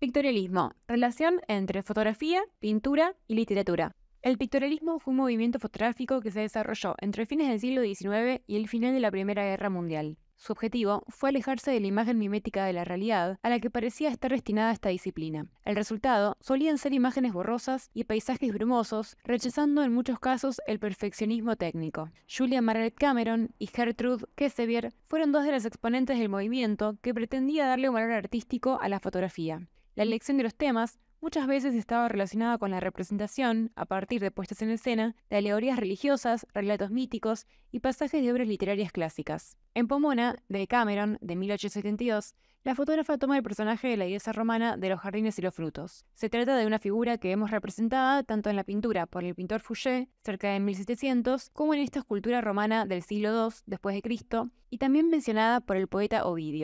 Pictorialismo, relación entre fotografía, pintura y literatura. El pictorialismo fue un movimiento fotográfico que se desarrolló entre fines del siglo XIX y el final de la Primera Guerra Mundial. Su objetivo fue alejarse de la imagen mimética de la realidad a la que parecía estar destinada esta disciplina. El resultado solían ser imágenes borrosas y paisajes brumosos, rechazando en muchos casos el perfeccionismo técnico. Julia Margaret Cameron y Gertrude Kesevier fueron dos de los exponentes del movimiento que pretendía darle un valor artístico a la fotografía. La elección de los temas muchas veces estaba relacionada con la representación, a partir de puestas en escena, de alegorías religiosas, relatos míticos y pasajes de obras literarias clásicas. En Pomona, de Cameron, de 1872, la fotógrafa toma el personaje de la diosa romana de los jardines y los frutos. Se trata de una figura que hemos representada tanto en la pintura por el pintor Fouché, cerca de 1700, como en esta escultura romana del siglo II después de Cristo, y también mencionada por el poeta Ovidio.